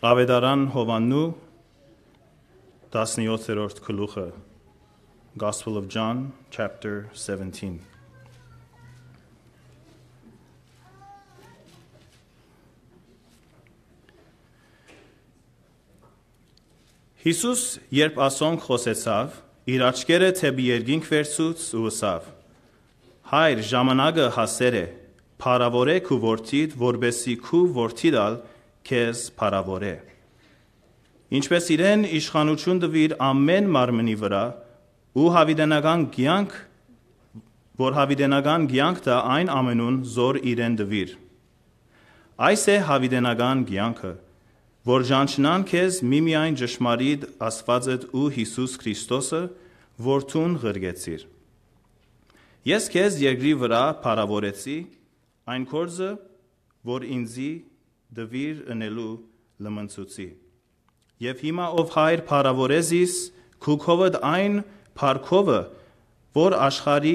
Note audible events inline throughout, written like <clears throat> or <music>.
Ավետարան Հովաննու 17-րդ գլուխը Gospel of John chapter 17 Հիսուս երբ ասոնք խոսեցավ իր աչքերը թեպի երկինք վերցուց ու ասավ Հայր ժամանակը հասեր է Փարավորեք ու ворթիդ որբեսի քու ворթիդալ որ քեզ փարավորե։ Ինչպես իրեն իշխանություն տվիր ամեն մարմնի վրա ու հավիդենական ցանկ որ հավիդենական ցանկ դա այն ամենուն զոր իրեն տվիր։ Այս է հավիդենական ցանկը, որ ճանչնան քեզ միմիայն ճշմարիտ Աստվածդ ու Հիսուս Քրիստոսը, որթուն ղրգեցիր։ Ես քեզ երկրի վրա փարավորեցի այն կորզը, որ ինձի դվիր ընելու լմնցուցի։ Եվ հիմա ով հայր փարավորեզիս, քուքովդ այն փարքովը, որ աշխարի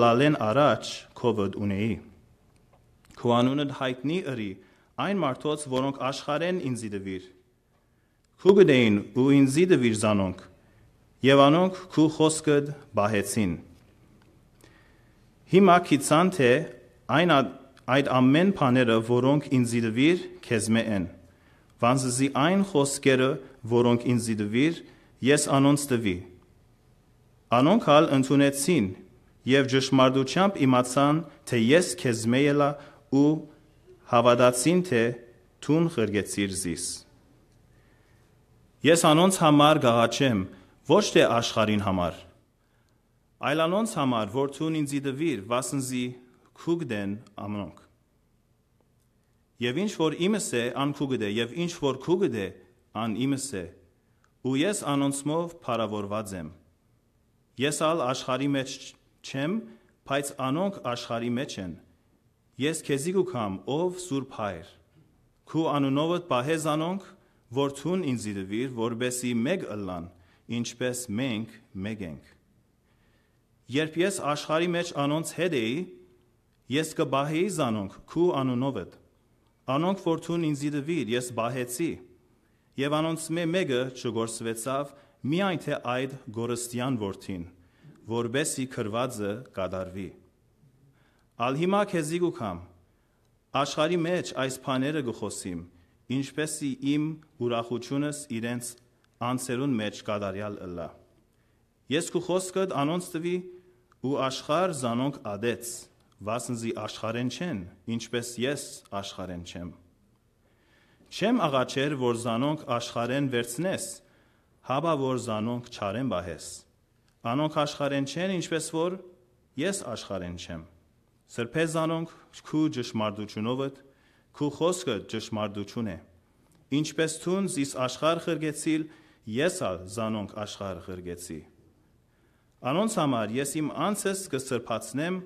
լալեն առաջ քովդ ունեի։ Քո անունը հայտնի ըրի այն մարդոց, որոնք աշխարեն ինձի դվիր։ Քու գդեին ու ինձի դվիր զանոնք, եւ անոնք քու խոսքդ բահեցին։ Հիմա քիցան թե այն այդ ամեն բաները, որոնք ինձ դվիր, քեզ մե են։ Վանզզի այն խոսքերը, որոնք ինձ դվիր, ես անոնց տվի։ Անոնք հալ ընդունեցին եւ ճշմարտությամբ իմացան, թե ես քեզ մեյելա ու հավատացին, թե Տուն խրգեցիր զիս։ Ես անոնց համար գահաչեմ, ոչ թե աշխարհին համար, այլ անոնց համար, որ Տուն ինձ դվիր, վասնզի քուգդեն ամնոնք։ Եվ ինչ որ իմս է, ան քուգդե, եւ ինչ որ քուգդե, ան իմս է։ Ու ես անոնցմով փարավորված եմ։ Ես ալ աշխարի մեջ չեմ, բայց անոնք աշխարի մեջ են։ Ես քեզի գուքամ, ով Սուրբ Հայր։ Քու անունովդ պահեզ անոնք, որ ցուն ինձ դվիր, որբեսի մեկ ըլլան, ինչպես մենք մեկ ենք։ Երբ ես աշխարի մեջ անոնց հետ էի, Ես կբահեի զանոնք քու անունով հետ։ Անոնք որդուն ինձ դվիր, ես բահեցի։ Եվ անոնց մե մեկը չգործվեցավ միայն թե այդ գորստյան որդին, որբեսի քրվածը կադարվի։ Ալ հիմա քեզի գուքամ։ Աշխարի մեջ այս բաները գխոսիմ, ինչպեսի իմ ուրախությունս իրենց անցերուն մեջ կադարյալ ըլլա։ Ես քու խոսքդ անոնց տվի ու աշխար զանոնք ադեց վասնզի աշխարհեն չեն, ինչպես ես աշխարհեն չեմ։ Չեմ աղաչեր, որ զանոնք աշխարհեն վերցնես, հաբա որ զանոնք չարեն բահես։ Անոնք աշխարհեն չեն, ինչպես որ ես աշխարհեն չեմ։ Սրբե զանոնք քու ճշմարտությունովդ, քու խոսքը ճշմարտություն է։ Ինչպես ցուն զիս աշխարհ խրգեցիլ, ես ալ զանոնք աշխարհ խրգեցի։ Անոնց համար ես իմ անձս կսրբացնեմ,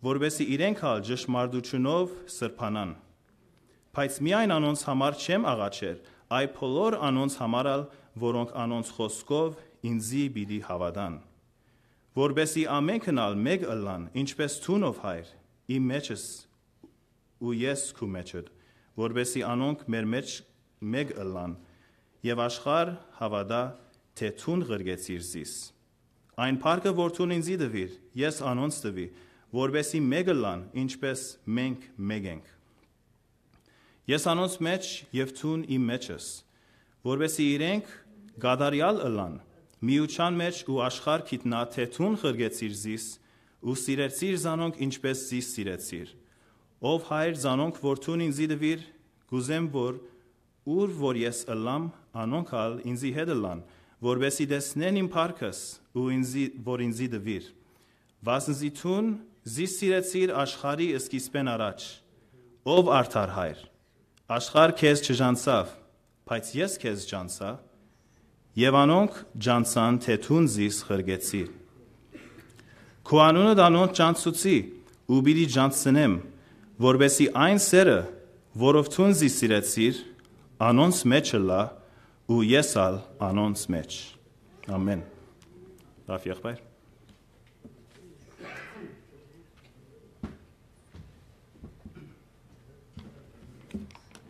որբեսի իրենք հալ ճշմարտությունով սրբանան։ Բայց միայն անոնց համար չեմ աղաչել, այ բոլոր անոնց համարալ, որոնք անոնց խոսքով ինձի բիդի հավատան։ Որբեսի ամենքնալ մեկ ըլլան, ինչպես ցունով հայր, իմ մեջս ու ես քու մեջդ, որբեսի անոնք մեր մեջ մեկ ըլլան, եւ աշխար հավատա թե ցուն ղրգեցիր զիս։ Այն փառքը որ ցուն ինձի դվիր, ես անոնց դվի, որբեսի մեկը լան, ինչպես մենք մեկ ենք։ Ես անոնց մեջ եւ ցուն իմ մեջս, որբեսի իրենք գադարյալ ըլան, միության մեջ ու աշխարհ գիտնա թե ցուն խրգեցիր զիս, ու սիրեցիր զանոնք ինչպես զիս սիրեցիր։ Ով հայր զանոնք որ ցուն ինձի դվիր, գուզեմ որ ուր որ ես ըլամ, անոնք ալ ինձի հետ ըլան, որբեսի դեսնեն իմ փառքս ու ինձի որ ինձի դվիր։ Վասնզի ցուն զիս սիրեցիր աշխարի սկիզբեն առաջ։ Ով արդար հայր, աշխար քեզ չժանցավ, բայց ես քեզ ջանցա, եւ անոնք ջանցան թեթուն զիս խրգեցի։ Քո անունը դանոն ջանցուցի, ու բիդի ջանցնեմ, որբեսի այն սերը, որով ցուն զի սիրեցիր, անոնց մեջը լա, ու եսալ անոնց մեջ։ Ամեն։ Լավ եղբայր։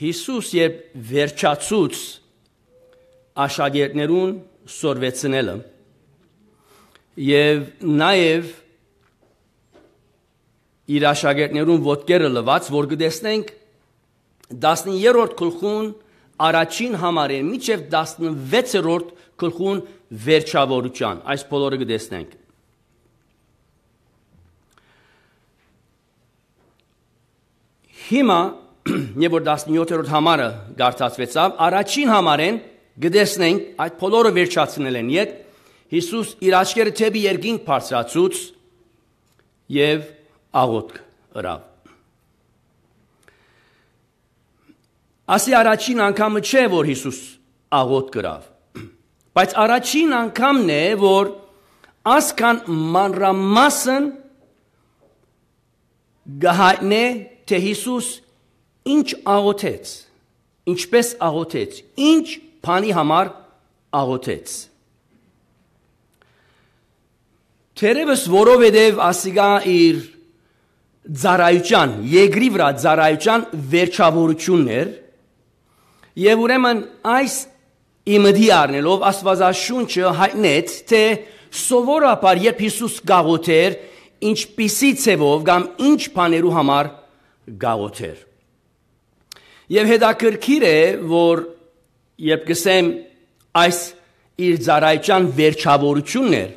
Հիսուս երբ վերջացուց աշակերտներուն սորվեցնելը եւ նաեւ իր աշակերտներուն ոտքերը լված, որ գտեսնենք 13-րդ գլխուն առաջին համարը միջև 16-րդ գլխուն վերջավորության այս բոլորը գտեսնենք հիմա երբ որ 17-րդ համարը դարձացվեցավ, առաջին համարեն գտեսնենք այդ բոլորը վերջացնել են իդ Հիսուս իր աչքերը թեպի երկինք բարձրացուց եւ աղոտ ըրավ Ասի առաջին անգամը չէ որ Հիսուս աղոտ գրավ բայց առաջին անգամն է որ ասքան մանրամասն գահնե թե Հիսուս ինչ աղոթեց, ինչպես աղոթեց, ինչ բանի համար աղոթեց։ Տերևս որովհետև ասիգա իր ծարայության, եգրի վրա ծարայության վերջավորությունն էր։ Եվ ուրեմն այս իմդի առնելով Աստվածաշունչը հայտնեց, թե սովորաբար երբ Հիսուս գաղութեր, ինչպիսի ցևով կամ ինչ բաներու համար գաղութեր։ Եվ հետաքրքիր է, որ երբ գսեմ այս իր ծառայության վերջավորությունն էր,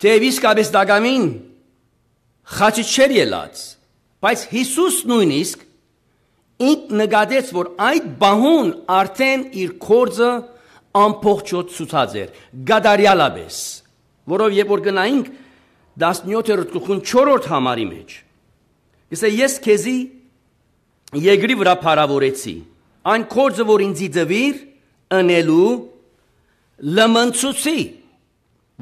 թեև իսկապես դակամին խաչի չեր ելած, բայց Հիսուս նույնիսկ ինք նկատեց, որ այդ բահուն արդեն իր կործը ամբողջոց ցուցած էր, գադարյալաբես, որով երբ որ գնայինք 17-րդ գլխուն 4-րդ համարի մեջ, գսե ես քեզի Եգրի վրա փարավորեցի։ Այն կորձը, որ ինձի դվիր, ընելու լմնցուցի։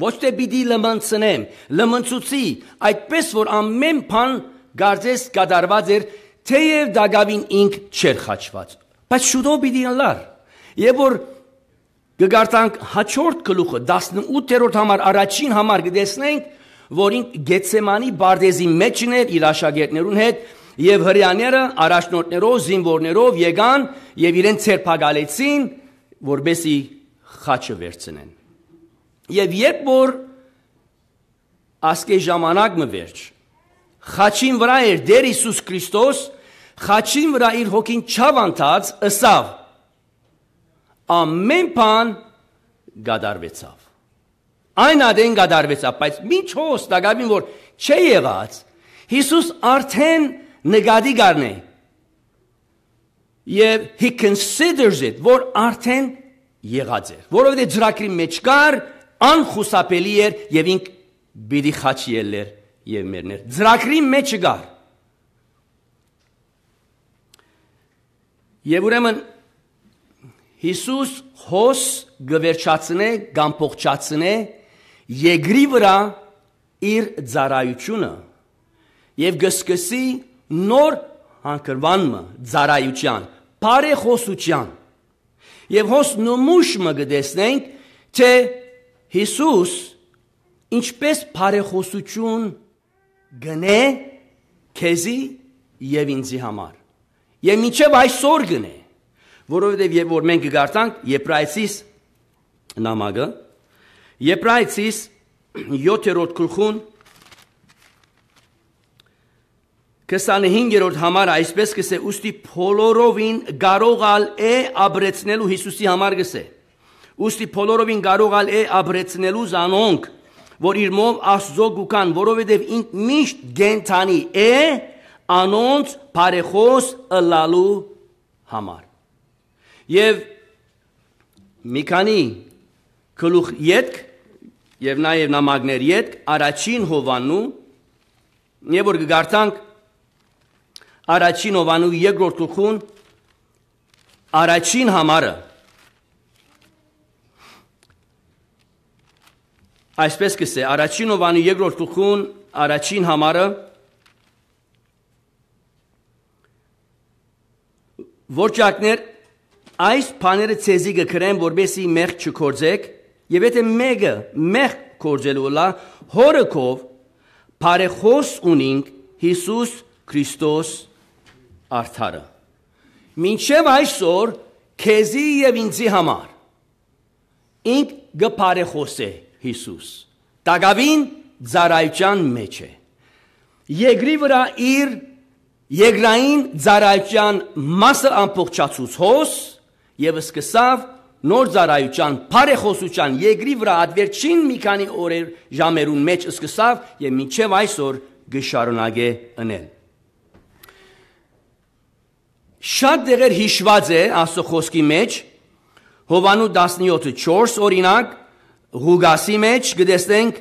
Ոչ թե պիտի լմնցնեմ, լմնցուցի, այդպես որ ամեն բան գարձես կդարված էր, թեև Դագավին ինք չեր խաչված։ Բայց շուտով պիտի լար։ Եվ որ գկարտանք հաջորդ գլուխը 18-րդ համար առաջին համար գտեսնենք, որ ինք Գեցսեմանի բարձեզի մեջն էր իր աշակերտներուն հետ Եվ հрьяաները առաջնորդներով, զինվորներով եկան եւ իրեն ցերփակալեցին, որբեսի խաչը վերցնեն։ Եվ երբ որ ասկե ժամանակը վերջ, խաչին վրա էր Տեր Հիսուս Քրիստոս, խաչին վրա իր հոգին չավանտած ըսավ։ Ամեն բան գադարվեցավ։ Այն ադեն գադարվեցավ, բայց ոչ հոս դակավին որ չի եղած։ Հիսուս արդեն նկատի գարնե եւ he considers it որ արդեն եղած էր որովհետեւ ծրագրի մեջ կար անխուսափելի էր եւ ինք բիդի խաչի ելեր եւ մերներ ծրագրի մեջ կար եւ ուրեմն Հիսուս հոս գվերչացնե կամ փողչացնե եգրի վրա իր ծարայությունը եւ գսկսի նոր հանքրվանմը ծարայության, բարեխոսության։ Եվ հոս նմուշը գտեսնենք, թե Հիսուս ինչպես բարեխոսություն գնե քեզի եւ ինձի համար։ Եվ միջև այսօր գնե, որովհետեւ երբ որ մենք գարտանք Եբրայցիս նամակը, Եբրայցիս 7-րդ գլխուն 25-րդ համար այսպես կսե ուստի փոլորովին կարողալ է ապրեցնելու Հիսուսի համար գսե ուստի փոլորովին կարողալ է ապրեցնելու զանոնք որ իր մով աստծո գուկան որովհետև ինք միշտ գենթանի է անոնց բարեխոս ըլալու համար եւ մի քանի գլուխ յետք եւ նաեւ նամակներ յետք առաջին հովանու եւ որ գարտանք առաջին Հովանու երկրորդ գլխուն առաջին համարը Այսպես կսե առաջին Հովանու երկրորդ գլխուն առաջին համարը Որճակներ այս բաները ցեզի կգրեմ որբեսի մեղ չկործեք եւ եթե մեկը մեղ կործելու լա հորը կով բարեխոս ունինք Հիսուս Քրիստոս արդարը։ Մինչև այսօր քեզի եւ ինձի համար ինք գփարեխոս է Հիսուս։ Տագավին ծարայճան մեջ է։ Եգրի վրա իր Եգրային ծարայճան մասը ամբողջացուց հոս եւ սկսավ նոր ծարայության բարեխոսության եգրի վրա ադվերջին մի քանի օրեր ժամերուն մեջ սկսավ եւ մինչեւ այսօր գշարունակե ընել Շատ դեղեր հիշված է Աստծո խոսքի մեջ Հովանու 17:4 օրինակ Հուգասի մեջ գտեսնենք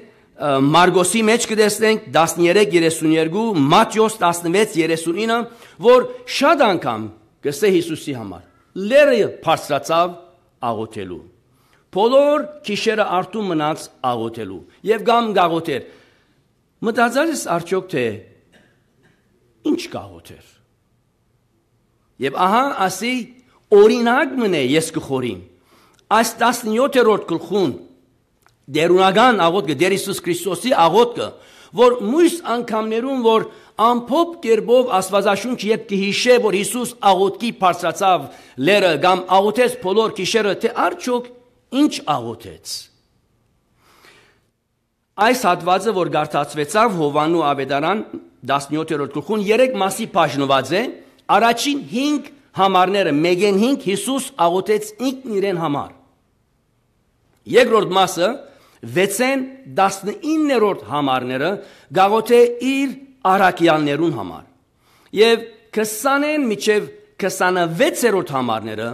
Մարգոսի մեջ գտեսնենք 13:32 Մատթեոս 16:39 որ շատ անգամ գսե Հիսուսի համար լերը բարձրացավ աղոթելու Բոլոր քիշերը արտում մնաց աղոթելու եւ գամ գաղոթեր Մտածալիս արդյոք թե ինչ գաղոթեր Եվ ահա ասի օրինակ մնե ես կխորին։ Այս 17-րդ գլխուն դերունական աղոտը դեր Հիսուս Քրիստոսի աղոտը, որ մույս անգամներուն որ ամփոփ կերպով Աստվածաշունչ երբ կհիշե որ Հիսուս աղոտքի բարձրացավ լերը կամ աղոտեց բոլոր քիշերը թե արդյոք ինչ աղոտեց։ Այս հատվածը, որ գարտացվեցավ Հովանու ավետարան 17-րդ գլխուն 3 մասի բաժնված է, Առաջին 5 համարները մեկեն 5 Հիսուս աղոթեց ինքն իրեն համար։ Երկրորդ մասը 6-ն 19-րդ համարները գաղոթե իր առաքյաներուն համար։ Եվ 20-ն միջև 26-րդ համարները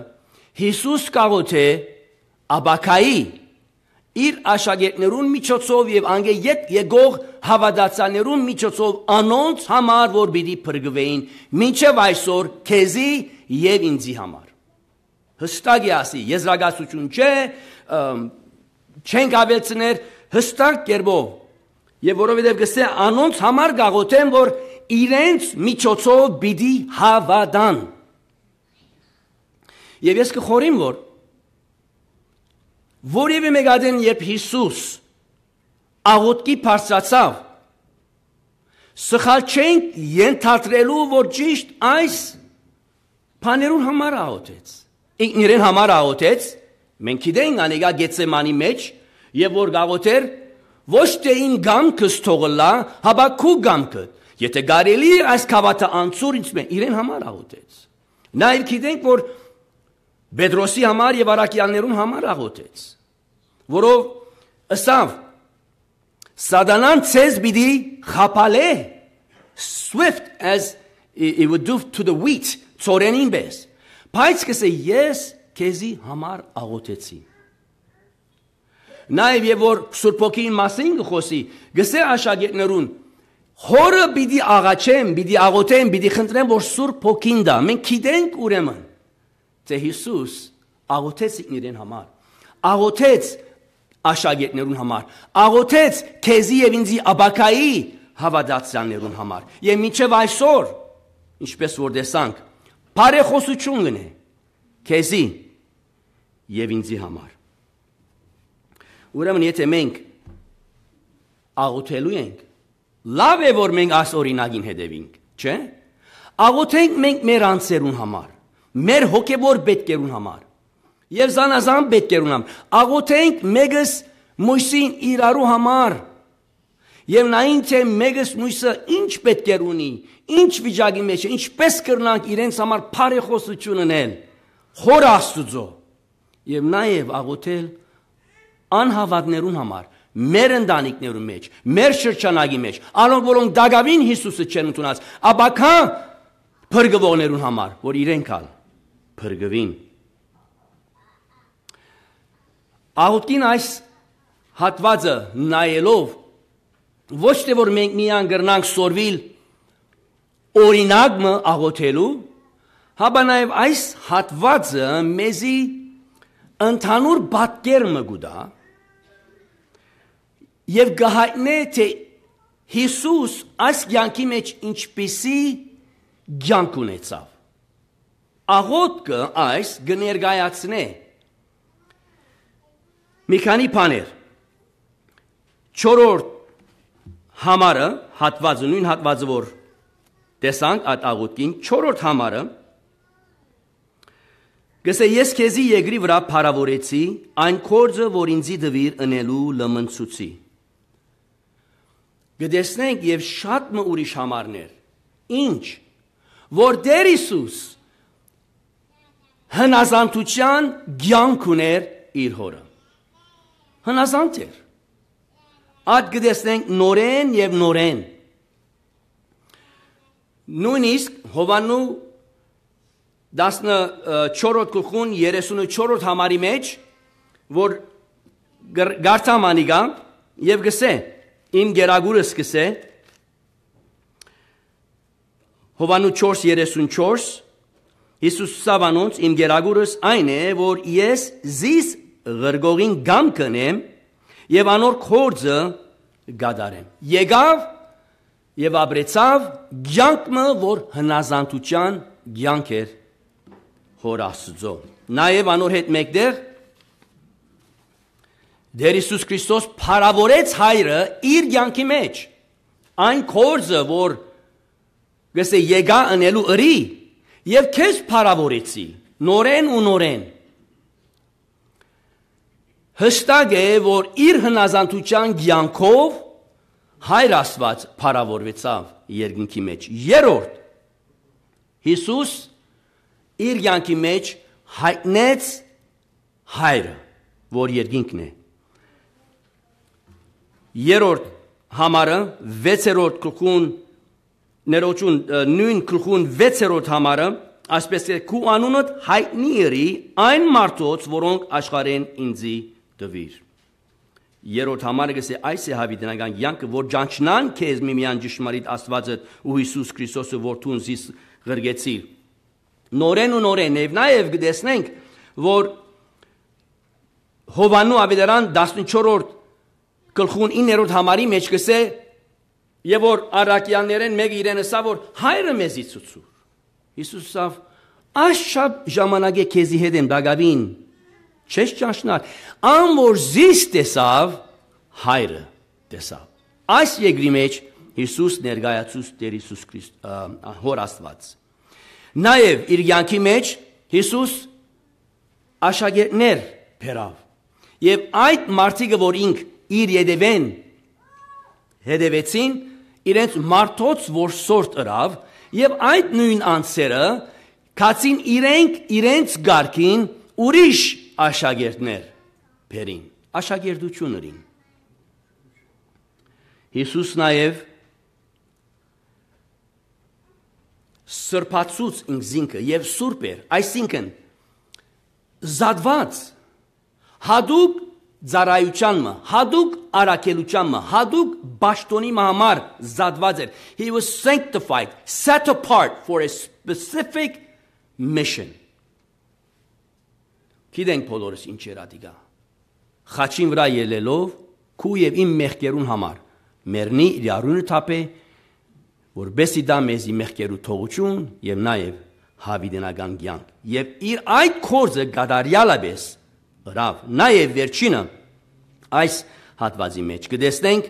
Հիսուս գաղոթե Աբակայի իր աշակերտներուն միջոցով եւ անգե ետ եգող հավատացաներուն միջոցով անոնց համար որ պիտի փրկվեին մինչև այսօր քեզի եւ ինձի համար հստակ ասի եզրակացություն չէ չենք ավելցներ հստակ կերպով եւ որովհետեւ գսե անոնց համար գաղութեմ որ իրենց միջոցով պիտի հավատան եւ ես կխորիմ որ Որևէ մեկadin երբ Հիսուս աղոտքի բարձրացավ սխալ չենք ենթադրելու որ ճիշտ այս բաներուն համար աղոտեց ինքն իրեն համար աղոտեց մենք գիտենք անեգա գեցեմանի մեջ եւ որ գաղոտեր ոչ թե ին գամքս թողլա հաբակու գամքը եթե գարելի այս խավաթը անցուր ինձ մեն իրեն համար աղոտեց նայեք գիտենք որ Պետրոսի համար եւ Արաքյալներուն համար աղոթեց, որով ըսավ Սատանան ցեզ պիտի խապալե swift as it would do to the wheat ծորենին պես։ Բայց կսե ես քեզի համար աղոթեցի։ Նայev եւ որ Սուրբ ոգին մասին գխոսի, գսե աշակերտներուն հորը պիտի աղաչեմ, պիտի աղոթեմ, պիտի խնդրեմ որ Սուրբ ոգին դա։ Մենք գիտենք ուրեմն թե Հիսուս աղոթեց իրեն համար։ Աղոթեց աշակերտներուն համար։ Աղոթեց քեզի եւ ինձի աբակայի հավատացյալներուն համար։ Եվ մինչև այսօր, ինչպես որ տեսանք, բարեխոսություն գնե քեզի եւ ինձի համար։ Ուրեմն եթե մենք աղոթելու ենք, լավ է որ մենք աս օրինագին հետևինք, չէ՞։ Աղոթենք մենք մեր անձերուն համար մեր հոգևոր բետկերուն համար եւ զանազան բետկերուն համար աղոթենք մեգս մույսին իրարու համար եւ նայինք թե մեգս մույսը ինչ պետք է ունի ինչ վիճակի մեջ ինչպես կրնանք իրենց համար բարեխոսություն ունել խոր աստուծո եւ նաեւ աղոթել անհավատներուն համար մեր ընտանիքներու մեջ մեր շրջանագի մեջ առոնք որոնք դակավին Հիսուսը չեն ընդունած ապա քան բրգվողներուն համար որ իրենք ալ փրկվին։ Աղուտին այս հատվածը նայելով ոչ թե որ մենք միան գրնանք սորվիլ օրինակը աղոթելու, հաբա նաև այս հատվածը մեզի ընդհանուր բատկերմը գուտա եւ գահայտնե թե Հիսուս այս ցանկի մեջ ինչպիսի ցանկ ունեցավ աղոտքը այս գներգայացնե մի քանի բաներ 4-րդ համարը հատվածը նույն հատվածը որ տեսանք այդ աղոտքին 4-րդ համարը գսե ես քեզի եգրի վրա փարավորեցի այն կորձը որ ինձի դվիր ընելու լմնցուցի գտեսնենք եւ շատ մը ուրիշ համարներ ինչ որ Տեր Հիսուս հնազանդության ցանկ ուներ իր հորը։ Հնազանդ էր։ Այդ գտեսնենք նորեն եւ նորեն։ Նույնիսկ Հովանու 14-րդ գլխուն 34-րդ համարի մեջ որ Գարտամանի գա եւ գսե իմ գերագուրս գսե Հովանու 4:34 Հիսուս Սավանոց իմ գերագուրս այն է, որ ես զիս ղրգողին գամ կնեմ եւ անոր խորձը գադարեմ։ Եկավ եւ ապրեցավ ցանկը, որ հնազանդության ցանկ էր հոր Աստծո։ Նաեւ անոր հետ մեկտեղ Դեր Հիսուս Քրիստոս փարավորեց հայրը իր ցանկի մեջ։ Այն խորձը, որ գսե եկա անելու ըրի եւ քեզ փարավորեցի նորեն ու նորեն հստակ է որ իր հնազանդության ցանկով հայր աստված փարավորվեցավ երկնքի մեջ երրորդ Հիսուս իր ցանկի մեջ հայտնեց հայրը որ երկինքն է երրորդ համարը 6-րդ գլխուն ներոճուն նույն գլխուն 6-րդ համարը ասպես է քու անունդ հայտնի երի այն մարդոց որոնք աշխարհեն ինձի տվիր երրորդ համարը գսե այս է հավիտենական յանքը որ ճանչնան քեզ միմյան ճշմարիտ աստվածը ու Հիսուս Քրիստոսը որդուն զիս գրգեցի նորեն ու նորեն եւ նաեւ գտեսնենք որ Հովանու ավետարան 14-րդ գլխուն 9-րդ համարի մեջ գսե Եվ որ արաքյաններեն մեկը իրենը սա որ հայրը մեզի ցուցուր։ Հիսուսով աշապ ժամանակե քեզի հետ եմ դագավին։ Չես ճանչնալ։ Ան որ զիս տեսավ հայրը տեսավ։ Այս երկրի մեջ Հիսուս ներկայացուց Տեր Հիսուս Քրիստ հոր Աստված։ Նաև իր յանքի մեջ Հիսուս աշակերտներ բերավ։ Եվ այդ մարդիկը, որ ինք իր յետևեն հետևեցին, իրենց մարդոց, որ սորտ ըրավ, եւ այդ նույն անձերը կացին իրենք իրենց գարկին ուրիշ աշակերտներ բերին, աշակերտություն ըրին։ Հիսուս նաև սրբացուց ինքզինքը եւ սուրբ էր, այսինքն զադված հadoop ծարայությանը, հadoop արակելությանը, հadoop ճշտոնի համար զատված էր։ He was sanctified, set apart for a specific mission։ Գիտենք բոլորս ինչ էր ադիգա։ Խաչին վրա ելելով քու եւ իմ մեղքերուն համար մեռնի իր արունը թափե որբեսի դա մեզի մեղքերու թողություն եւ նաեւ հավիդենական ցանկ եւ իր այդ կորձը գադարյալաբես Բրավ, նաև վերջինը այս հատվածի մեջ կտեսնենք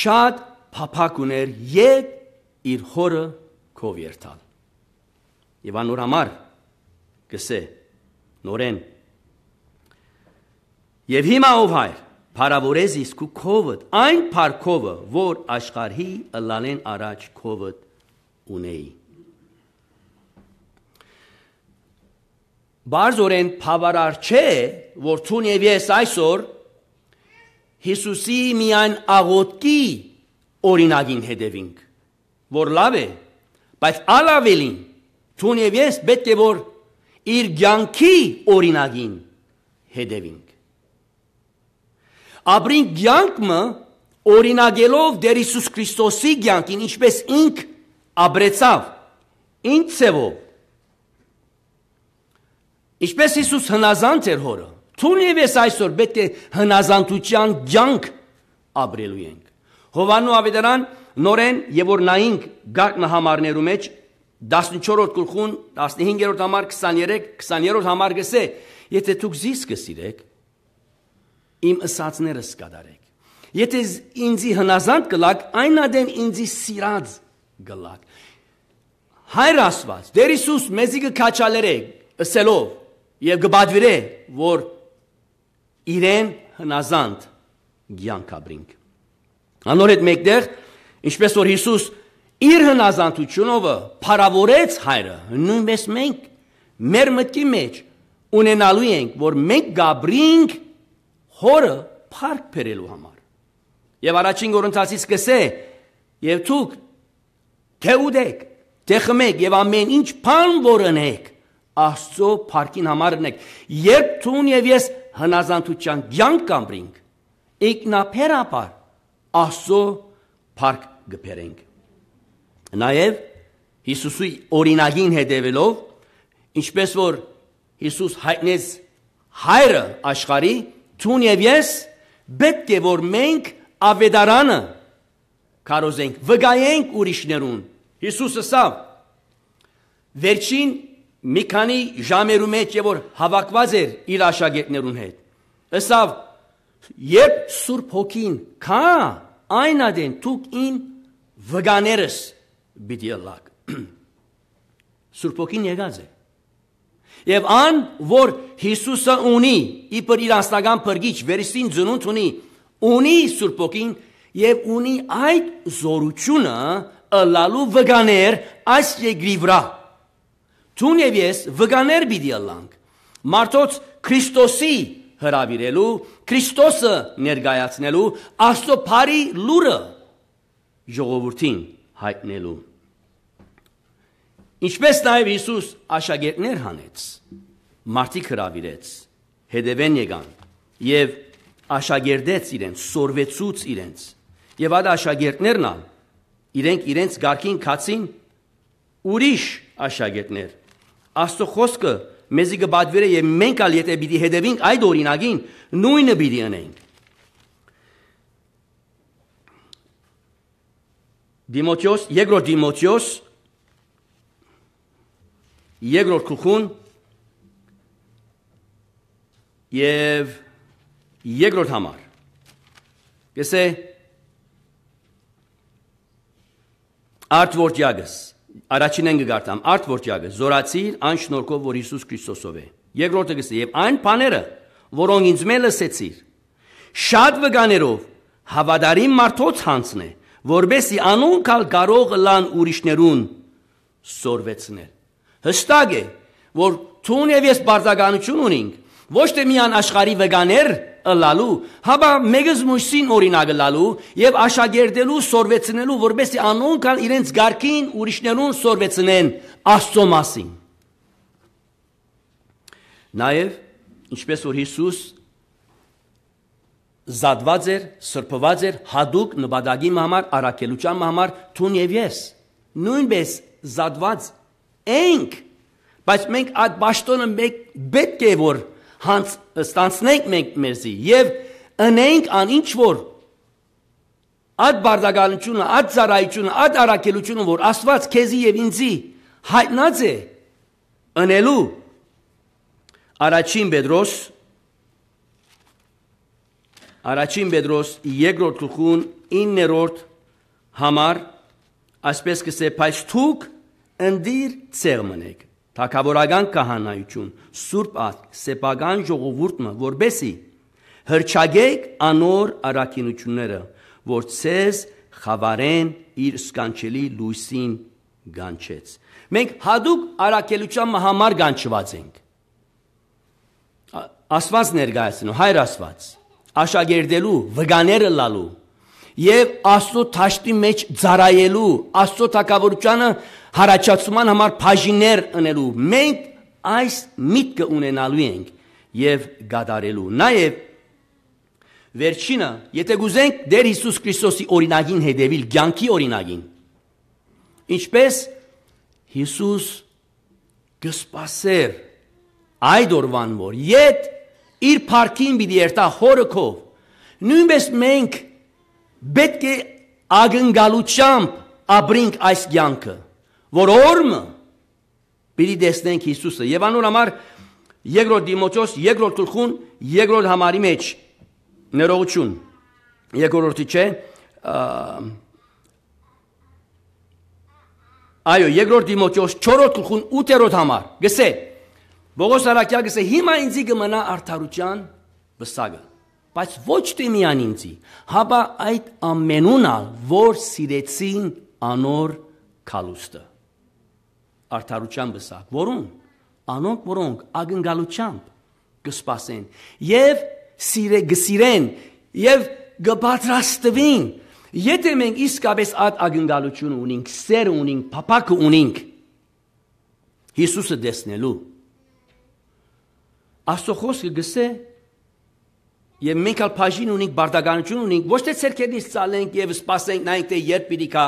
շատ փափակ ուներ ետ իր հորը քով երթալ։ Եվ անոր համար գսե նորեն։ Եվ հիմա ով հայր, Փարավորեզ իսկ ու կովդ, այն փարքովը, որ աշխարհի լալեն առաջ կովդ ունեի։ բարձորեն բավարար չէ, որ ցուն եւ ես այսօր Հիսուսի միայն աղոտքի օրինագին հետևինք, որ լավ է, բայց ալավելին ցուն եւ ես պետք է որ իր ցանկի օրինագին հետևինք։ Աբրին ցանկը օրինագելով Դեր Հիսուս Քրիստոսի ցանկին, ինչպես ինք ապրեցավ, ինչ ծևով Ինչպես Հիսուս հնազանդ էր հորը, ցույց ես այսօր պետք է հնազանդության ջանք ապրելու ենք։ Հովանու ավետարան նորեն եւ որ նայինք գաղտնահամարներու մեջ 14-րդ գլխուն 15-րդ համար 23 20-րդ համար գսե եթե դուք զիսկը սիրեք իմ ըսածներս կդարեք եթե ինձի հնազանդ կլակ այնադեմ ինձի սիրած գլակ հայր աստված դեր Հիսուս մեզի կքաչալերեք ըսելով եւ գբադվիրե, որ իրեն հնազանդ ցանկ ապրինք։ Անոր հետ մեկտեղ, ինչպես որ Հիսուս իր հնազանդությունով փարավորեց հայրը, նույնպես մենք մեր մտքի մեջ ունենալու ենք, որ մենք գաբրինք հորը փառք բերելու համար։ Եվ առաջին Կորինթացից սկսե, եւ ցուկ թե ուդեք, թե խմեք եւ ամեն ինչ փան որնեք, Աստծո փառքին համարնեք։ Երբ ցուն եւ ես հնազանդության ցանկ կամբրինք, ինքնաբերաբար Աստծո փառք գբերենք։ Նաեւ Հիսուսի օրինագին հետևելով, ինչպես որ Հիսուս հայտնեց հայրը աշխարի, ցուն եւ ես պետք է որ մենք ավետարանը կարոզենք, վգայենք ուրիշներուն։ Հիսուսը սա վերջին մի քանի ժամերու մեջ եւ որ հավաքված էր իր աշակերտներուն հետ ըսավ երբ Սուրբ Հոգին քա այն ադեն դուք ին վգաներս բիդի լակ <clears throat> Սուրբ Հոգին եկած է Եվ ան որ Հիսուսը ունի իբր իր անստական բրգիչ վերստին ծնունդ ունի ունի Սուրբ Հոգին եւ ունի այդ զորությունը ըլալու վգաներ այս երկրի վրա Դուն եւ ես վգաներ պիտի ըլլանք։ Մարդոց Քրիստոսի հրավիրելու, Քրիստոսը ներգայացնելու, Աստծո բարի լուրը ժողովրդին հայտնելու։ Ինչպես նաև Հիսուս աշակերտներ հանեց, մարդիկ հրավիրեց, հետևեն եկան եւ աշակերտեց իրենց, սորվեցուց իրենց։ Եվ այդ աշակերտներն ալ իրենք իրենց գարկին քացին ուրիշ աշակերտներ Աստծո խոսքը մեզի կբադվեր է եւ մենք ալ եթե պիտի հետևենք այդ օրինագին, նույնը պիտի անենք։ Դիմոթեոս, երկրորդ Դիմոթեոս երկրորդ քուխուն եւ երկրորդ համար։ Գեսե Արտվորտ Յագս Առաջինն գարտամ արդ որջակը զորացիր այն շնորհքով որ Հիսուս Քրիստոսով է։ Երկրորդը գսե եւ այն բաները որոնք ինձ մե լսեցիր շատ վգաներով հավատարիմ մարդոց հանցնե որբեսի անուն կալ կարող լան ուրիշներուն սորվեցնել։ Հստակ է որ ցուն եւ ես բարձականություն ունենք ոչ թե միան աշխարի վգաներ ըլալու, հաբա մեգս մուսին օրինակ ըլալու եւ աշակերտելու սորվեցնելու, որբեսի անոնք կան իրենց ղարքին ուրիշներուն սորվեցնեն Աստծո մասին։ Նաեւ ինչպես որ Հիսուս զադված էր, սրբված էր հadouk նպատակի համար, առաքելության համար ցուն եւ ես։ Նույնպես զադված ենք, բայց մենք այդ ճշտոնը մեկ պետք է որ հանց ստանցնենք մենք մեզի եւ ընենք ան ինչ որ այդ բարդագալությունը, այդ ծառայությունը, այդ առաքելությունը, որ Աստված քեզի եւ ինձի հայտնած է ընելու առաջին Պետրոս առաջին Պետրոս երկրորդ գլխուն 9-րդ համար այսպես կսե, բայց դուք ընդդիր ցեղմնեք Թակավորական կահանայություն, Սուրբ Աստք, սեփական ժողովուրդը, որբեսի հրճագեք անոր առաքինությունները, որ ցեզ խավարեն իր սկանչելի լույսին գանչեց։ Մենք հadoop առաքելության համար գանչված ենք։ Աստված ներկայացնու, հայր Աստված, աշակերտելու, վգաները լալու եւ Աստծո ճաշտի մեջ ծարայելու, Աստծո թակավորությունը հարաճացման համար բաժիներ ընելու։ Մենք այս միտքը ունենալու ենք եւ գադարելու։ Նաեւ վերջինը, եթե գուզենք Տեր Հիսուս Քրիստոսի օրինագին հետևել, ցանկի օրինագին։ Ինչպես Հիսուս գսպասեր այդ օրվան որ իդ իր парքին պիտի երտա խորքով նույնպես մենք պետք է ագնկալությամբ ապրենք այս ցանկը որ օրը պիտի տեսնենք Հիսուսը եւ անոր համար երկրորդ Դիմոթեոս երկրորդ գլխուն երկրորդ համարի մեջ ներողություն երկրորդի չէ այո երկրորդ Դիմոթեոս 4-րդ գլխուն 8-րդ համար գսե Բողոս Արաքյա գսե հիմա ինձի կմնա արդարության վսագը բայց ոչ թե միան ինձի հապա այդ ամենունալ որ սիրեցին անոր քալուստը արդարության բսակ, որոնք անոնք որոնք ագնկալությամբ կսպասեն եւ սիրե գսիրեն եւ գբատրաստվին եթե մենք իսկապես այդ ագնկալությունը ունենք սեր ունենք փապակը ունենք Հիսուսը դեսնելու Աստուխոսը գսե եւ մենք al բաժին ունենք բարդականություն ունենք ոչ թե ցերկերից ցալենք եւ սպասենք նայենք թե երբ պիտի կա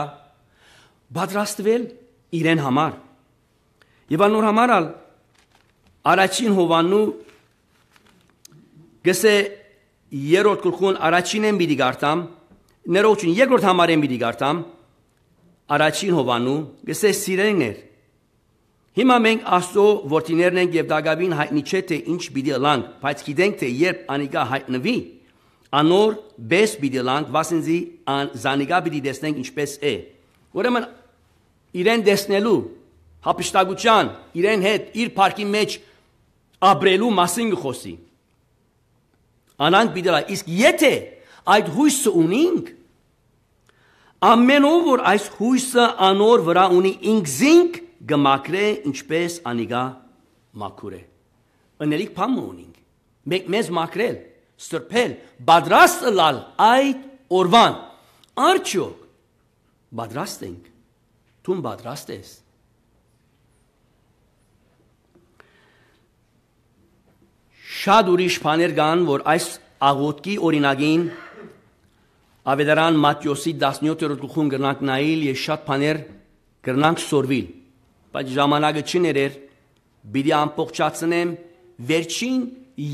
բադրաստվել իրեն համար Եվ անոր համարալ առաջին Հովաննու գսե երրորդ գլխուն առաջինեն մի դիգարտամ ներողություն երկրորդ համարեն մի դիգարտամ առաջին Հովաննու գսե սիրեներ Հիմա մենք Աստծո որդիներն ենք եւ Դագավին հայտնի չէ թե ինչ պիտի լանք, բայց գիտենք թե երբ անիկա հայտնվի, անոր բես պիտի լանք, վասնզի ան զանիկա պիտի դեսնենք ինչպես է։ Ուրեմն իրեն դեսնելու հապշտագության, իրեն հետ, իր парքի մեջ ապրելու մասին գխոսի։ Անանք պիտի լա, իսկ եթե այդ հույսը ունենք, ամեն ով որ այս հույսը անոր վրա ունի ինքզինք գմակրե ինչպես անիգա մաքուրե։ Ընելիք փամը ունենք։ Մենք մեզ մաքրել, սրբել, բادرաստ լալ այդ օրվան։ Արջոք բادرաստ ենք։ Թուն բادرաստ ես։ շատ ուրիշ բաներ կան, որ այս աղոտքի օրինագին ավետարան Մատթեոսի 17-րդ գլխում գրնանք նայել, եւ շատ բաներ գրնանք սորվել։ Բայց ժամանակը չի ներեր։ Բիդի ամբողջացնեմ վերջին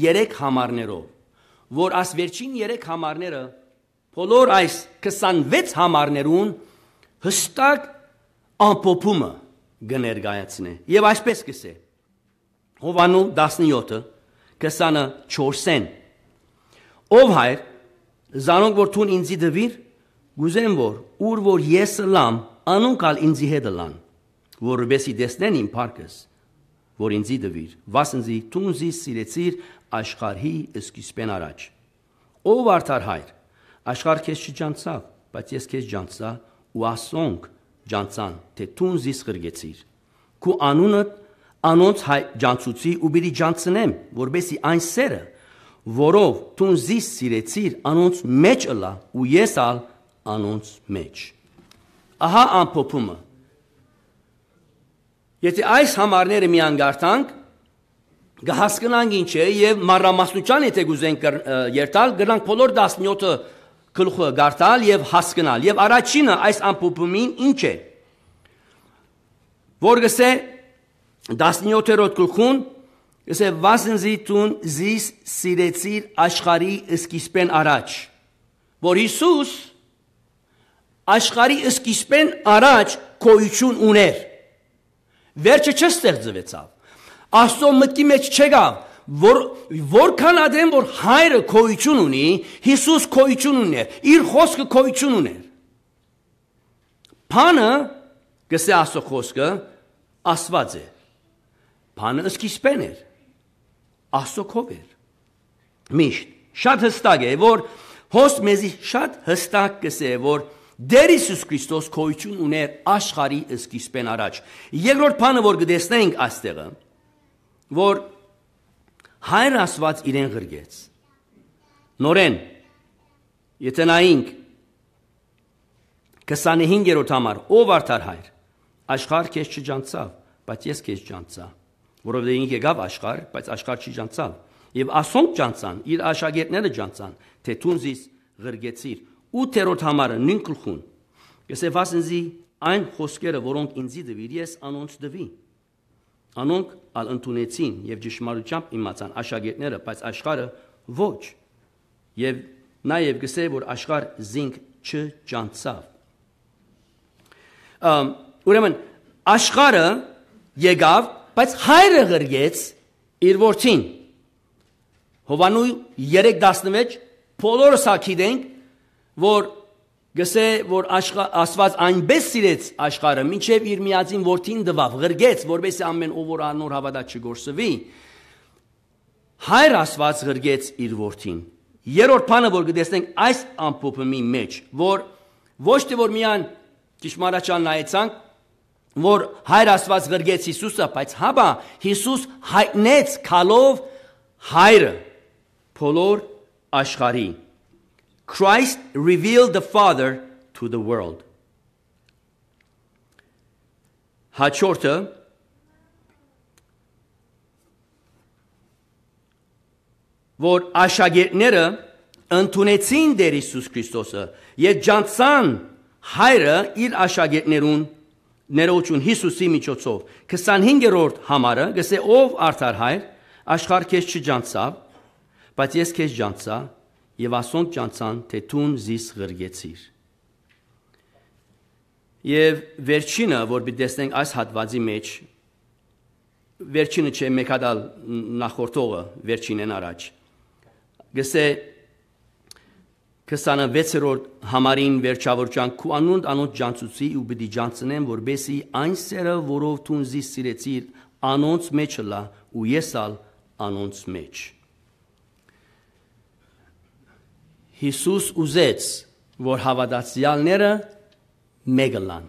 3 համարներով, որ աս վերջին 3 համարները բոլոր այս 26 համարներուն հստակ ամփոփումը գներգայացնե։ Եվ այսպես կսե։ Հովանու 17-ը 24-ն։ Ով հայր, զանոնք որ ցուն ինձի դվիր, գուզեմ որ ուր որ ես լամ, անուն կալ ինձի հետ լան, որովհետեւ դեսնեն իմ парքս, որ ինձի դվիր, վասնզի ցունզի սիրեցիր աշխարհի սկիզբեն առաջ։ Ով արդար հայր, աշխարհ քեզ չջանցավ, բայց ես քեզ ջանցա ու ասոնք ջանցան, թե ցունզի սրգեցիր։ Քու անունդ անոնց հայ ջանցուցի ու բիդի ջանցնեմ, որբեսի այն սերը, որով տունզիս սիրեցիր, անոնց մեջ ըլա ու ես ալ անոնց մեջ։ Ահա ամփոփումը։ Եթե այս համարները միանգարտանք, կհասկանանք ինչ է եւ մարամասնության եթե գուզենք երթալ, գրանք բոլոր 17-ը գլուխը գարտալ եւ հասկանալ։ Եվ առաջինը այս ամփոփումին ինչ է։ Որը գսե 17-րդ գլխուն ասե վասնզի տուն զիս սիրեցիր աշխարի սկիզբեն առաջ որ Հիսուս աշխարի սկիզբեն առաջ քոյություն ուներ վերջը չստեղծվեցավ աստծո մտքի մեջ չեկավ որ որքան ադեմ որ հայրը քոյություն ունի Հիսուս քոյություն ուներ իր խոսքը քոյություն ուներ Փանը գսե աստծո խոսքը աստված է Բանը սկիզբեն էր։ Աստոքով էր։ Միշտ շատ հստակ է, որ հոս մեզի շատ հստակ կսե, որ Դեր Հիսուս Քրիստոս քոյություն ուներ աշխարի սկիզբեն առաջ։ Երկրորդ բանը, որ գտեսնենք աստեղը, որ հայր ասված իրեն ղրգեց։ Նորեն եթե նայինք 25-րդ համար ով արդար հայր աշխարհ քեզ չջանցավ, բայց ես քեզ ջանցա որովհետև ինք եկավ աշխարհ, բայց աշխարհ չի ճանցալ։ Եվ ասոնք ճանցան, իր աշակերտները ճանցան, թե Թունզից ղրգեցիր 8-րդ համարը նույն գլխուն։ Կսեված ինձի այն խոսքերը, որոնք ինձի դվիր, ես անոնց դվի։ Անոնք ալ ընդունեցին եւ ճշմարությամբ իմացան աշակերտները, բայց աշխարհը ոչ։ Եվ նաև գսե որ աշխարհ զինք չճանցավ։ Ուրեմն աշխարհը եկավ բայց հայրը գրեց իր որդին։ Հովանու 3:16 բոլորս ակիդենք, որ գսե որ Աստված այնպես սիրեց աշխարհը, ինչև իր միածին որդին տվավ, գրեց, որբեսի ամեն ով որ անոր հավատա չգործվի։ Հայր Աստված գրեց իր որդին։ Երրորդ բանը որ գտեսնենք այս ամփոփումի մեջ, որ ոչ թե որ միան ճշմարաճան նայեցանք, որ հայր Աստված գրգեց Հիսուսը, բայց հաբա Հիսուս հայտնեց քալով հայրը բոլոր աշխարհի։ Christ revealed the Father to the world։ Հաճորդը որ աշակերտները ընդունեցին Տեր Հիսուս Քրիստոսը, եւ ջանցան հայրը իր աշակերտներուն ներողություն Հիսուսի միջոցով 25-րդ համարը գսե ով արդար հայր աշխարհ քեզ չջանցավ բայց ես քեզ ջանցա եւ ասոն ջանցան թե ցուն զիս գրգեցիր եւ վերջինը որ պիտի տեսնենք այս հատվածի մեջ վերջինը չէ մեկադալ նախորդողը վերջինն առաջ գսե 26-րդ համարին վերջավորջան քու անուն անոց ջանցուցի ու բդի ջանցնեմ որբեսի այն սերը որով ցունզի սիրեցի անոնց մեջ լա ու եսալ անոնց մեջ Հիսուս ուզեց որ հավատացյալները մեգլան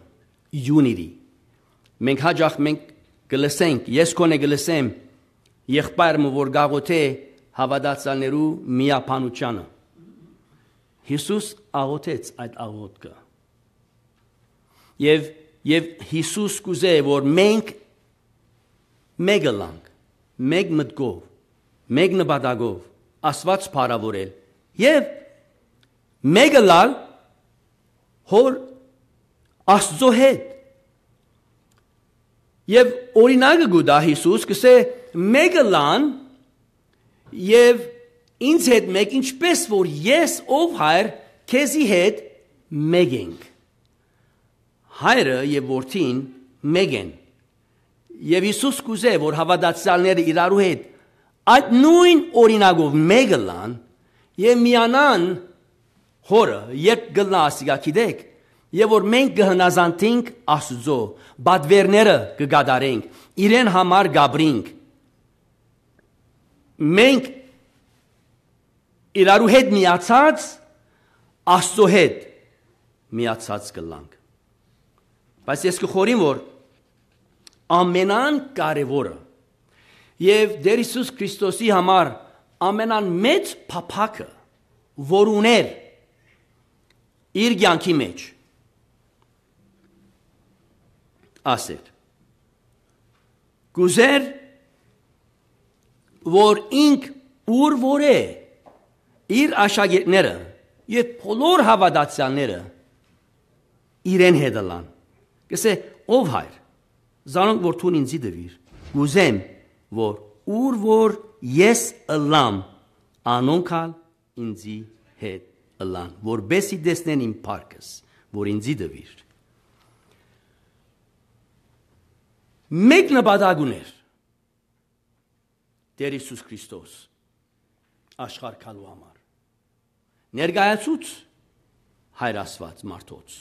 unity մենք հաջախ մենք գլսենք ես կոնե գլսեմ եղբայրը որ գաղոթե հավատացյալներու միապանությանը Հիսուս աղոթեց այդ աղոթքը։ Եվ եւ Հիսուս կուզե որ մենք մեկը լանք, մեկ մտքով, մեկ նպատակով Աստված փառավորել։ Եվ մեկը լալ հոր Աստծո հետ։ Եվ օրինակը գուտա Հիսուս կսե մեկը լան եւ ինձ հետ մեկ, ինչպես որ ես ով հայր քեզի հետ մեկ ենք։ Հայրը եւ որդին մեկ են։ Եվ Հիսուս կուզե որ հավատացյալները իրարու հետ այդ նույն օրինակով մեկ լան եւ միանան հորը երբ գնա ասիգա գիտեք եւ որ մենք կհնազանդենք Աստծո բադվերները կգադարենք իրեն համար գաբրինք մենք իրարու հետ միացած Աստծո հետ միացած կլանք։ Բայց ես կխորին որ ամենան կարևորը եւ Տեր Հիսուս Քրիստոսի համար ամենան մեծ փափակը որ ուներ իր ցանկի մեջ ասել գուզեր որ ինք ուր որ է որ իր աշակերտները եւ բոլոր հավատացյալները իրեն հետալան։ Գսե ով հայր զանոնք որ ցուն ինձի դվիր։ Գուզեմ որ ուր որ ես ըլամ անոնքալ ինձի հետ ըլան որբեսի դեսնեն իմ парքս որ ինձի դվիր։ մեկ նպատակ ուներ Տեր Հիսուս Քրիստոս աշխարհ քալու համար ներկայացուց հայրասված մարդոց։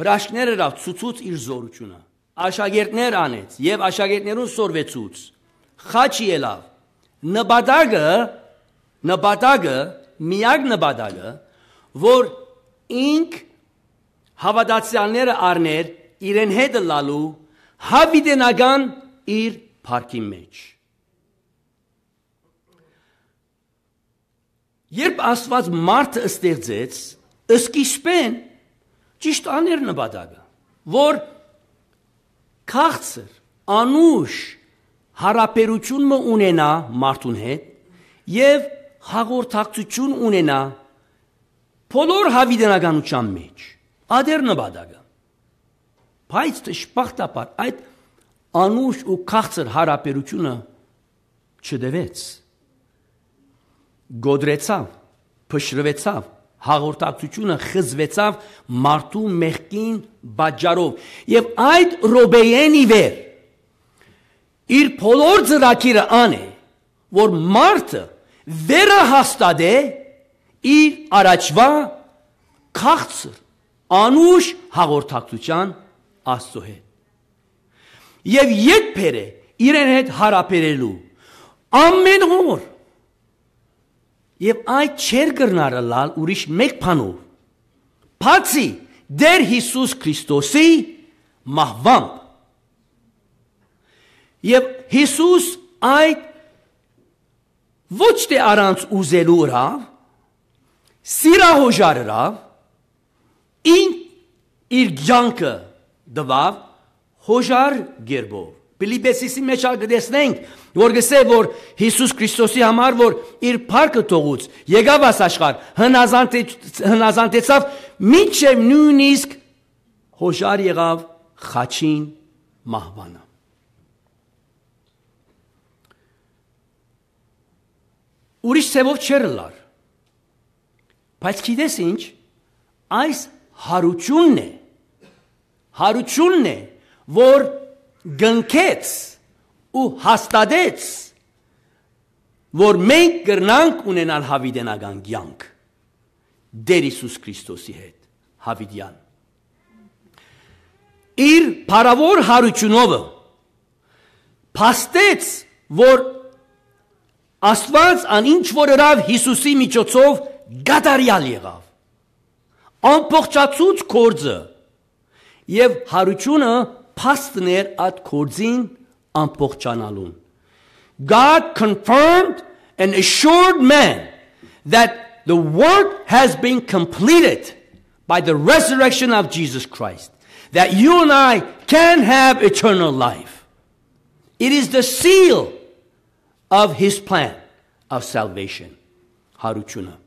Հրաշքներ հրավ ցուցուց իր զորությունը, աշակերտներ անեց եւ աշակերտներուն սորվեցուց։ Խաչի ելավ։ Նպատակը, նպատակը, միակ նպատակը, որ ինք հավատացյալները առներ իրեն հետ լալու հավիտենական իր парքին մեջ։ Երբ Աստված մարդը ստեղծեց, սկիզբեն ճիշտ աներ նպատակը, որ քաղցր, անուշ հարաբերությունը ունենա մարդուն հետ եւ հաղորդակցություն ունենա բոլոր հավիտենականության մեջ ադեր նպատակը բայց շփախտապար այդ անուշ ու քաղցր հարաբերությունը չդևեց գոդրեցավ, փշրվեցավ, հաղորդակցությունը խզվեցավ մարդու մեղքին բաճարով եւ այդ ռոբեյենի վեր իր փոլոր ծրակիրը անե որ մարդը վերահաստատե իր առաջվա քաղցր անուշ հաղորդակցության աստծո հետ եւ երբերը իրեն հետ հարաբերելու ամեն օր եւ այդ չեր գրնարը լալ ուրիշ մեկ փանով։ Բացի դեր Հիսուս Քրիստոսի մահվամբ։ Եվ Հիսուս այդ ոչ թե առանց ուզելու րա սիրահոժարա ին իր ջանքը դվավ հոժար գերբով Պիլիպեսիսի մեջ ալ գտեսնենք, որ գսե որ Հիսուս Քրիստոսի համար որ իր փառքը թողուց, եկավ աս աշխարհ, հնազանդեց հնազանդեցավ, մինչև նույնիսկ հոժար եղավ խաչին մահվանը։ Ուրիշ ցևով չեր լար։ Բայց գիտես ինչ, այս հարությունն է։ Հարությունն է, որ գնքեց ու հաստատեց որ մենք կրնանք ունենալ հավիդենական կյանք դեր Հիսուս Քրիստոսի հետ հավիդյան իր փարավոր հարությունովը փաստեց որ Աստված ան ինչ որ հրավ Հիսուսի միջոցով գադարյալ եղավ ամբողջացուց կորձը եւ հարությունը փաստներ այդ կորձին ամբողջանալուն God confirmed and assured man that the work has been completed by the resurrection of Jesus Christ that you and I can have eternal life it is the seal of his plan of salvation հարությունը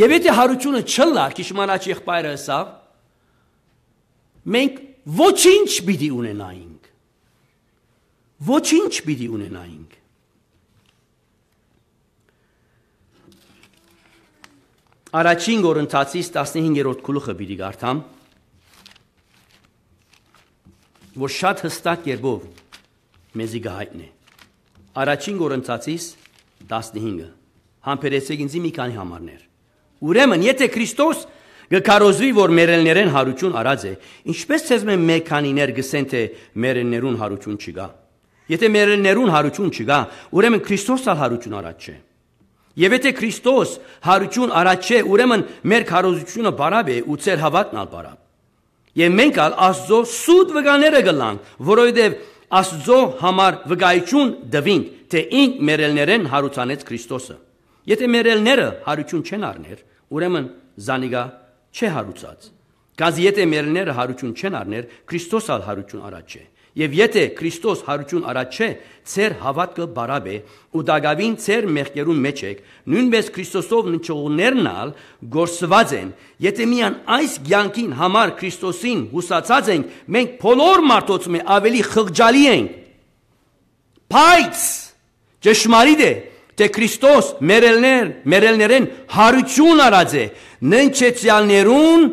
Եվ եթե հարությունը չլա, քիչ մանաչ եղբայրը ասավ, մենք ոչինչ պիտի ունենայինք։ Ոչինչ պիտի ունենայինք։ Առաջին Կորինթացիս 15-րդ գլուխը պիտի կարդամ, որ շատ հստակ երբով մեզի գահիտնե։ Առաջին Կորինթացիս 15-ը։ Համբերեցեք ինձ մի քանի համարներ։ Ուրեմն, եթե Քրիստոս Գկարոզվի, որ մերելներեն հարություն արած է։ Ինչպես ցեզ մեն մեխանիներ գսեն թե մերելներուն հարություն չկա։ Եթե մերելներուն հարություն չկա, ուրեմն Քրիստոսը հարություն արած չէ։ Եվ եթե Քրիստոս հարություն արած չէ, ուրեմն մեր քարոզությունը բարապ է ու ծեր հավատն ալ բարապ։ Եվ մենք ալ Աստծո սուտ վկաները գլանք, որովհետև Աստծո համար վկայություն դվինք, թե ինք մերելներեն հարուցանեց Քրիստոսը։ Եթե մերելները հարություն չեն առներ, ուրեմն զանիգա չէ հարուցած։ Գազի եթե մերները հարություն չեն առներ, Քրիստոսալ հարություն առաջ է։ Եվ եթե Քրիստոս հարություն առաջ է, ծեր հավատքը բարավ է ու դակավին ծեր մեղքերուն մեջ եք, նույնպես Քրիստոսով նչողներնալ գործված են։ Եթե միան այս ցանկին համար Քրիստոսին հուսացած ենք, մենք բոլոր մարդոց մե ավելի խղճալի ենք։ Բայց ճշմարիտ է, թե դե Քրիստոս մերելներ, մերելներեն հարություն արած է ննչեցյալներուն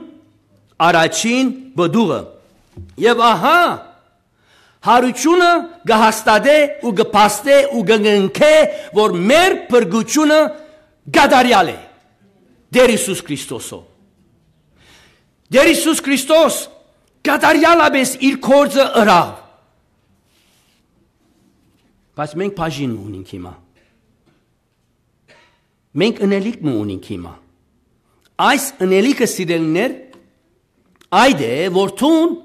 առաջին բդուղը։ Եվ ահա հարությունը գահստադե ու գպաստե ու գնգնքե, որ մեր փրկությունը գադարյալ է։ Դեր Հիսուս Քրիստոսով։ Դեր Հիսուս Քրիստոս գադարյալաբես իր կործը ըրավ։ Բայց մենք բաժին ունենք հիմա։ Մենք ընելիք ունենք հիմա։ Այս ընելիքը սիրելիներ այդ է, որ ցուն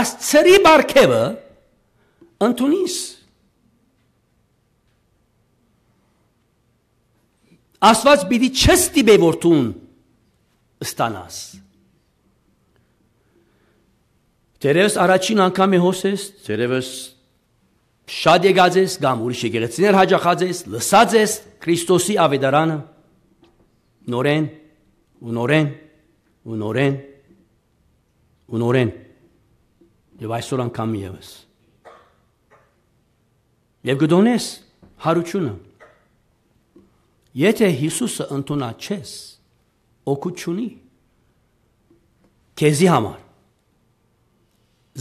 աստծերի բարգևը ընդունիս։ Աստված պիտի չստիպե որ ցուն ստանաս։ Տերևս առաջին անգամ է հոսես, տերևս շատ եկած ես կամ ուրիշ եկեղեցիներ հաջախած ես, լսած ես Քրիստոսի ավետարանը նորեն, ու նորեն, ու նորեն, ու նորեն։ Եվ այսօր անգամ եւս։ Եվ գտոնես հարությունը։ Եթե Հիսուսը ընդունա չես, օգուտ չունի քեզի համար։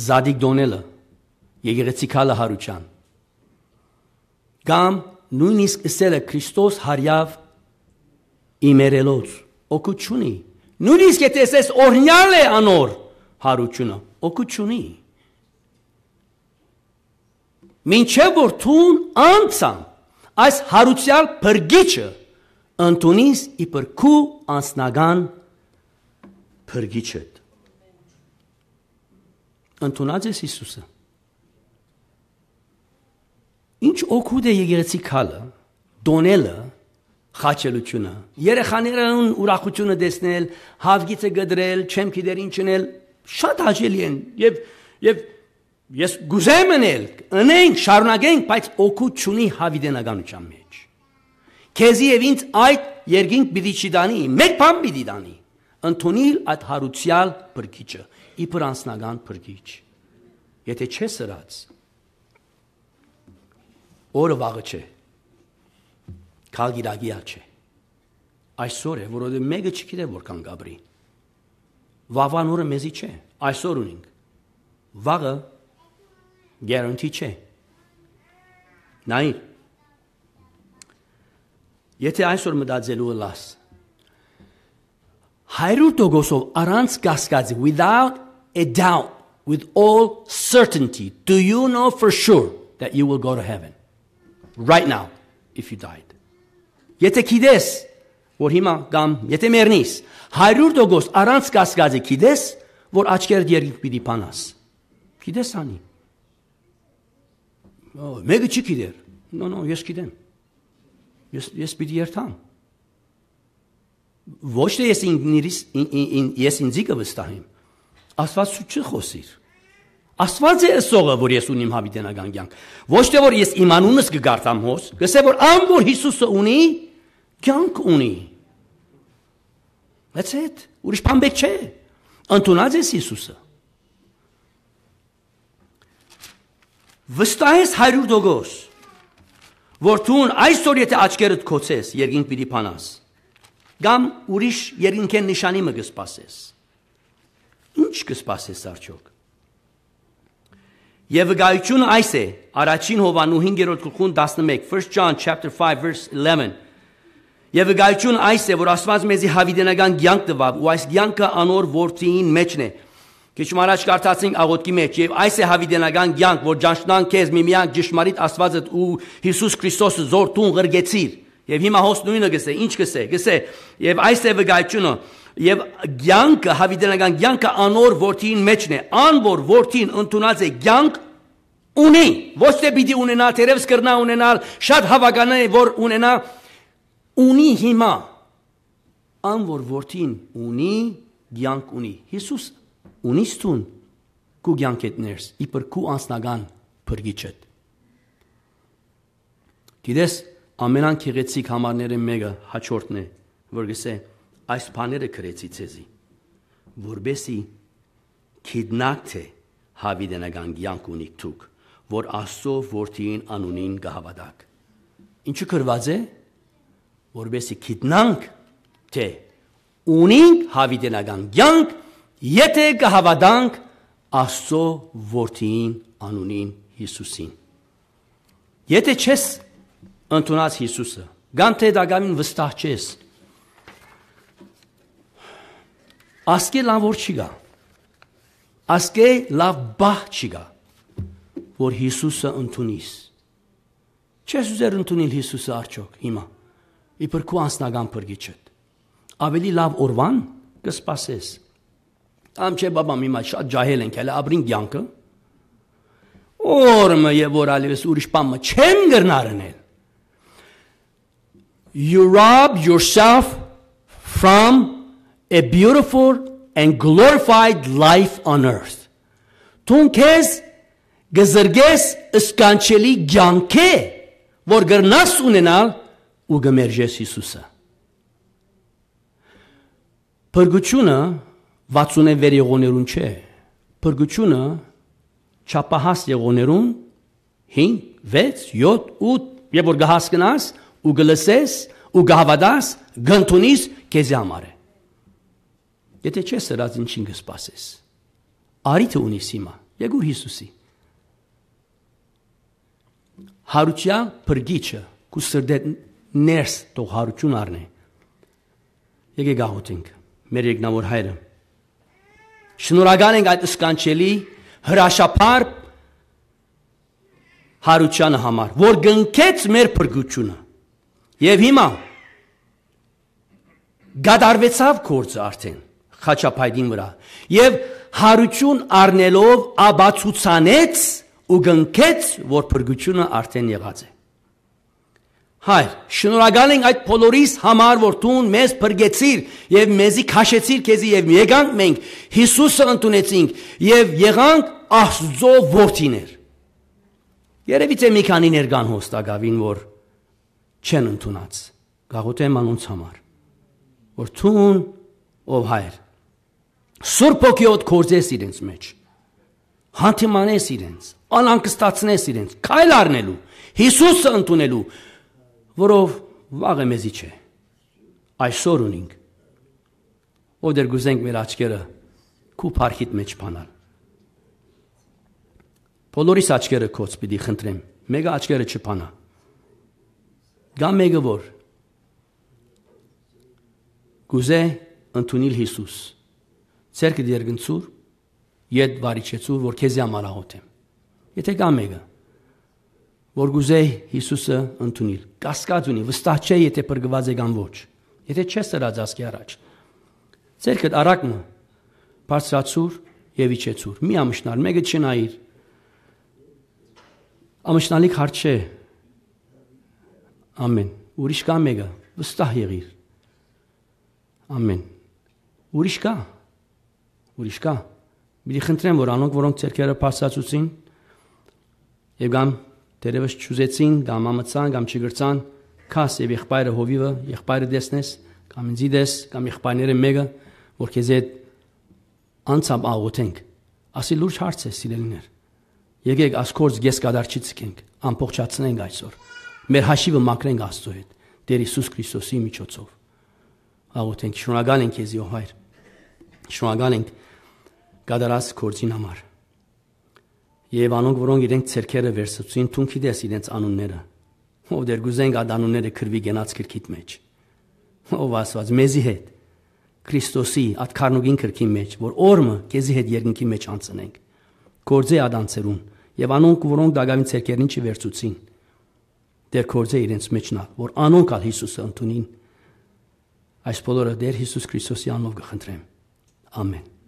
Զադիկ դոնելը եկեղեցի քալը հարության Կամ նույնիսկ ասել է Քրիստոս հարյավ իմերելոց օկուչունի։ Նույնիսկ եթե ասես օրհնյալ է անոր հարությունը օկուչունի։ Մինչև որ ցուն անցամ այս հարուցյալ բրգիչը ընդունիս իբր քու անսնական բրգիչը։ Ընդունած ես Հիսուսը ինչ օգուտ է եկեղեցի քալը, դոնելը, խաչելությունը։ Երեխաներն ուրախությունը տեսնել, հավգիցը գդրել, չեմ գիտեր ինչ ունել, շատ հաճելի են եւ եւ ես գուզեմ անել, անենք, շարունակենք, բայց օգուտ չունի հավիդենականության մեջ։ Քեզի եւ ինձ այդ երկինք պիտի չդանի, մեկ բան պիտի դանի։ Ընթունիլ այդ հարուցյալ բրգիճը, իբր անձնական բրգիճ։ Եթե չես սրած, Օրը վաղը չէ։ Քալգիրագիա չէ։ Այսօր է, որովհետև մեկը չգիտե որքան գաբրի։ Վավան օրը մեզի չէ։ Այսօր ունենք։ Վաղը գարանտի չէ։ Նայ։ Եթե այսօր մտածելու լաս 100%-ով առանց կասկածի without a doubt with all certainty do you know for sure that you will go to heaven right now if you died. Եթե գիտես, որ հիմա կամ եթե մեռնես 100% առանց կասկածի գիտես, որ աչքերդ երկինք պիտի փանաս։ Գիտես անի։ Ո, մեկը չի գիտեր։ No, no, ես գիտեմ։ Ես ես պիտի երթամ։ Ոչ թե ես ինքներիս ես ինձի կվստահեմ։ Աստված ցույց չխոսիր։ Աստված է սողը, որ ես ունիմ հավիտենական կյանք։ Ոչ թե որ ես իմ անունս կգարտամ հոս, գսե որ ամբողջ Հիսուսը ունի, կյանք ունի։ That's it։ Ուրիշ բան բեք չէ։ Ընտունած ես Հիսուսը։ Վստահ ես 100%, որ դու այսօր եթե աչքերդ կոծես, երկինք պիտի փանաս։ Կամ ուրիշ երկինքեն նշանի մը կսպասես։ Ինչ կսպասես արդյոք Եվ գայությունը այս է, առաջին Հովանու 5-րդ գլխուն 11, 1 John chapter 5 verse 11։ Եվ գայությունը այս է, որ Աստված մեզի հավիտենական ցանկ տվավ, ու այս ցանկը անոր որդին մեջն է։ Քիչ առաջ կարդացինք աղոտքի մեջ եւ այս է հավիտենական ցանկ, որ ճանչնան քեզ միմյանց ճշմարիտ Աստվածը ու Հիսուս Քրիստոսը զորտուն ղրգեցիր։ Եվ հիմա հոս նույնը գսե, ինչ գսե, գսե։ Եվ այս է վգայությունը, եւ ցանկը հավիտենական ցանկը անոր որդին մեջն է։ Անոր որդին ընդունած է ցանկ ունի, ոչ թե պիտի ունենա, թերևս կրնա ունենալ, շատ հավական է որ ունենա ունի հիմա։ Անոր որդին ունի, ցանկ ունի։ Հիսուս ունի ստուն կու ցանկետներս, իբր կու անսնական բրգիչդ։ Դիտես ամենանգեղեցիկ համարները մեկը հաջորդն է, որ գսե այս բաները գրեցի ցեզի, որբեսի քիդնակթե հավիդենական ցանկ ունիք դուք, որ աստծո որդին անունին գահավադակ։ Ինչու կրված է, որբեսի քիդնանք թե ունինք հավիդենական ցանկ, եթե գահավադանք աստծո որդին անունին Հիսուսին։ Եթե չես ընդունած Հիսուսը։ Գան թե դակամին վստահ չես։ Ասկե լավ որ չի գա։ Ասկե լավ բահ չի գա, որ Հիսուսը ընդունիս։ Չես ուզեր ընդունել Հիսուսը արդյոք հիմա։ Իբր քո անսնական բրգիչը։ Ավելի լավ օրվան կսպասես։ Ամ չէ բաբա մի մա շատ ջահել ենք, հələ ապրին ցանկը։ Օրը եւ որ ալիվես ուրիշ բան չեմ գրնարնել you rob yourself from a beautiful and glorified life on earth. Թուն քեզ գզրգես սկանչելի ցանկե, որ գրնաս ունենալ ու գմերժես Հիսուսը։ Փրկությունը 60-ներ եղոներուն չէ։ Փրկությունը չափահաս եղոներուն 5, 6, 7, 8 եւ որ գահասկնաս ու գլսես ու գհավադաս գնտունիս քեզի համար է եթե չես սրած ինչին կսպասես արիթը ունիս հիմա եգուր Հիսուսի հարուճիա բրգիչը կու սրդետ ներս թող հարուճուն առնե եկե գահոտենք մեր եկնավոր հայրը շնորհակալ ենք այդ սկանչելի հրաշապարբ հարությանը համար, որ գնքեց մեր փրկությունը։ Եվ հիմա գադարվեցավ գործը արդեն խաչապայդին վրա եւ հարություն առնելով աբացուցանեց ու գնքեց, որ փրկությունը արդեն եղած է։ Հայր, շնորհակալ ենք այդ բոլորիս համար, որ դու մեզ բրգեցիր եւ մեզի քաշեցիր քեզի եւ եկանք մենք Հիսուսը ընդունեցինք եւ եղանք Աստծո որդիներ։ Երևից է մի քանի ներկան հոստագավին, որ չեն ընդունած Գաղութե մանուց համար որ ցուն ով հայր Սուրբ ոգիոտ կորձես իրենց մեջ հանդիմանես իրենց անհանգստացնես իրենց քայլ առնելու Հիսուսը ընդունելու որով վաղը մեզի չէ այսօր ունենք ով դեր գուզենք մեր աչքերը քու փարքիտ մեջ բանալ Բոլորիս աչքերը կոց պիտի խնդրեմ մեկը աչքերը չփանա Գա մեկը որ գուզե ընդունիլ Հիսուս։ Ցերկը դերգնցուր, իդ վարիչեցուր, որ քեզի համար ահոթեմ։ Եթե գա մեկը որ գուզե Հիսուսը ընդունիլ, կասկած ունի, վստահ չէ, եթե բրգված է կամ ոչ։ Եթե չես սրած ասքի առաջ։ Ցերկը արակը բարձրացուր եւ իջեցուր։ Մի ամշնար, մեկը չնայիր։ Ամշնալիք հարց չէ, Ամեն։ Ուրիշ կա մեկը, վստահ եղիր։ Ամեն։ Ուրիշ կա։ Ուրիշ կա։ Մի խնդրեմ, որ անոնք, որոնք ցերկերը փաստացուցին եւ կամ դերևս ճուզեցին, կամ ամացան, կամ չգրցան, քաս եւ եղբայրը հովիվը, եղբայրը դեսնես, կամ ինձի դես, կամ եղբայրները մեկը, որ քեզ այդ անցամ աղոթենք։ Ասի լուրջ հարց է, սիրելիներ։ Եկեք ասկորց ես կադարչից կենք, ամբողջացնենք այսօր։ Մեր հաշիվը մաքրենք Աստծո հետ, Տեր Հիսուս Քրիստոսի միջոցով։ Աղոթենք, շնորհակալ ենք քեզ, ո Հայր։ Շնորհակալ ենք գադարած կորցին համար։ Եվ անոնք, որոնք իրենք ցերքերը վերսուցին, ցուն գիտես իրենց անունները։ Ով դեր գուզեն գադանունները քրվի գնաց քրքիտ մեջ։ Ով ասված մեզի հետ Քրիստոսի ատքարնուգին քրքի մեջ, որ օրը քեզի հետ երկնքի մեջ անցնենք։ Գործե ադանցերուն եւ անոնք, որոնք դագավին ցերկերին չվերցուցին, դեր կորձե իրենց մեջնա, որ անոնք ալ Հիսուսը ընդունին։ Այս բոլորը դեր Հիսուս Քրիստոսի անունով գխնդրեմ։ Ամեն։